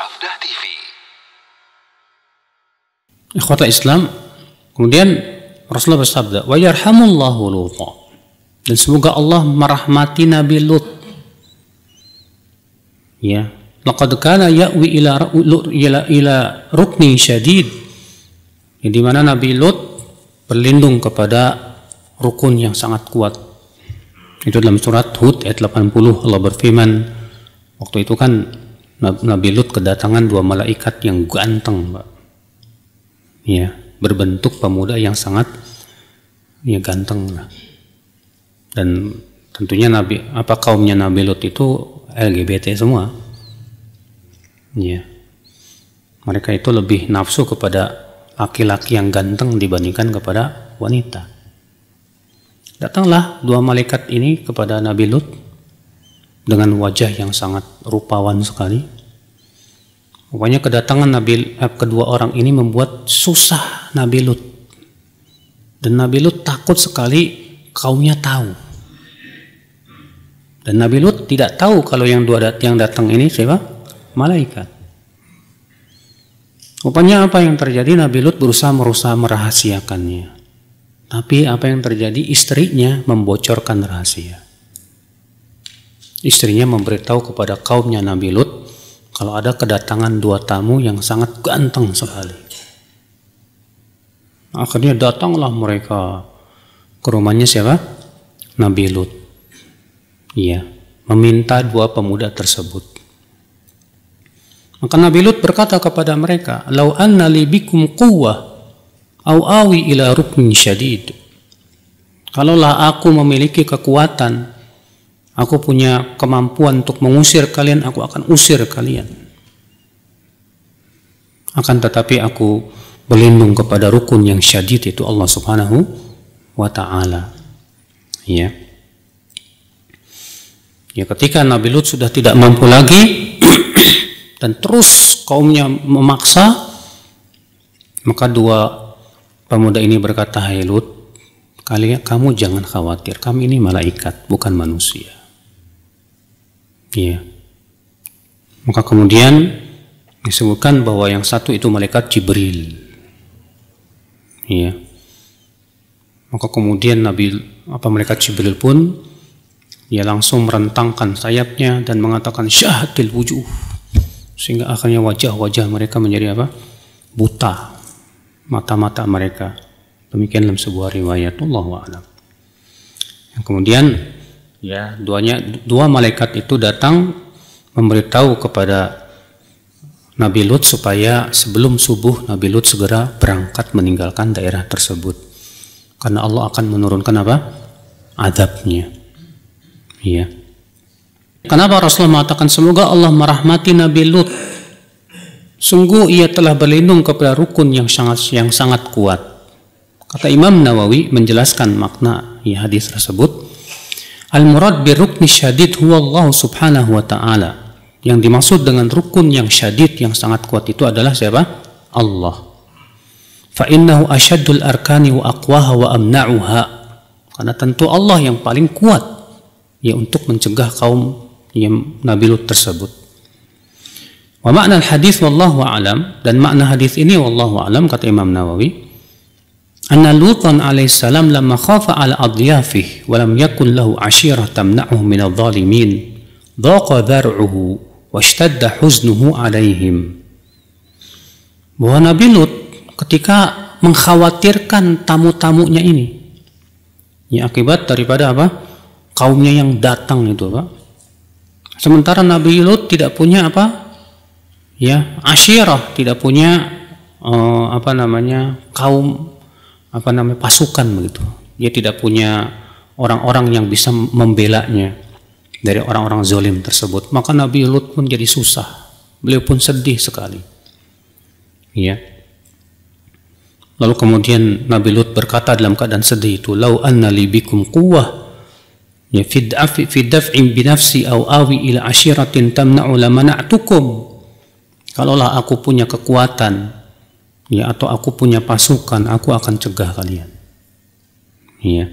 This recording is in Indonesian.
Sabda TV. Ikhwata Islam, kemudian Rasulullah bersabda, "Wa yarhamullahu Lut. Dan semoga Allah merahmati Nabi Lut. Ya, laqad kana ya'wi ila ila ila rukni syadid. Yang di mana Nabi Lut berlindung kepada rukun yang sangat kuat. Itu dalam surat Hud ayat 80 Allah berfirman, waktu itu kan Nabi Lut kedatangan dua malaikat yang ganteng, Pak. Ya, berbentuk pemuda yang sangat ya ganteng lah. Dan tentunya Nabi apa kaumnya Nabi Lut itu LGBT semua. Ya. Mereka itu lebih nafsu kepada laki-laki yang ganteng dibandingkan kepada wanita. Datanglah dua malaikat ini kepada Nabi Lut dengan wajah yang sangat rupawan sekali. Rupanya kedatangan Nabi eh, kedua orang ini membuat susah Nabi Lut. Dan Nabi Lut takut sekali kaumnya tahu. Dan Nabi Lut tidak tahu kalau yang dua dat yang datang ini siapa? Malaikat. Rupanya apa yang terjadi Nabi Lut berusaha merusak merahasiakannya. Tapi apa yang terjadi istrinya membocorkan rahasia. Istrinya memberitahu kepada kaumnya Nabi Lut kalau ada kedatangan dua tamu yang sangat ganteng sekali. Akhirnya datanglah mereka ke rumahnya siapa? Nabi Lut. Iya, meminta dua pemuda tersebut. Maka Nabi Lut berkata kepada mereka, "Lau anna li bikum quwwah au awi ila rukmin syadid." Kalaulah aku memiliki kekuatan Aku punya kemampuan untuk mengusir kalian, aku akan usir kalian. Akan tetapi aku berlindung kepada rukun yang syadid itu Allah Subhanahu wa taala. Ya. Ya ketika Nabi Lut sudah tidak mampu lagi dan terus kaumnya memaksa maka dua pemuda ini berkata, "Hai Lut, kalian kamu jangan khawatir, kami ini malaikat bukan manusia." Iya. Maka kemudian disebutkan bahwa yang satu itu malaikat Jibril. Iya. Maka kemudian Nabi apa malaikat Jibril pun ia langsung merentangkan sayapnya dan mengatakan syahadil wujuh sehingga akhirnya wajah-wajah mereka menjadi apa? buta mata-mata mereka. Demikian dalam sebuah riwayat Allah alam. Yang kemudian ya duanya dua malaikat itu datang memberitahu kepada Nabi Lut supaya sebelum subuh Nabi Lut segera berangkat meninggalkan daerah tersebut karena Allah akan menurunkan apa adabnya iya kenapa Rasulullah mengatakan semoga Allah merahmati Nabi Lut sungguh ia telah berlindung kepada rukun yang sangat yang sangat kuat kata Imam Nawawi menjelaskan makna ya, hadis tersebut Al-murad bi rukni syadid huwa Allah subhanahu wa ta'ala. Yang dimaksud dengan rukun yang syadid yang sangat kuat itu adalah siapa? Allah. Fa innahu asyaddul arkani wa aqwaha wa amna'uha. Karena tentu Allah yang paling kuat ya untuk mencegah kaum yang Nabi Lut tersebut. Wa makna hadis wallahu alam dan makna hadis ini wallahu alam kata Imam Nawawi anna Lutan alaihissalam lama khafa ala adyafih wa lam yakun lahu ashirah tamna'uhu min adh-dhalimin dhaqa dhar'uhu washtadda huznuhu alaihim bahwa Nabi Lut ketika mengkhawatirkan tamu-tamunya ini ya akibat daripada apa kaumnya yang datang itu Pak sementara Nabi Lut tidak punya apa ya asyirah tidak punya uh, apa namanya kaum apa namanya pasukan begitu. Dia tidak punya orang-orang yang bisa membelanya dari orang-orang zolim tersebut. Maka Nabi Lut pun jadi susah. Beliau pun sedih sekali. Ya. Lalu kemudian Nabi Lut berkata dalam keadaan sedih itu, "Lau anna li bikum quwwah ya fi daf'in bi nafsi aw awi ila ashiratin tamna'u la mana'tukum." Kalaulah aku punya kekuatan ya atau aku punya pasukan aku akan cegah kalian ya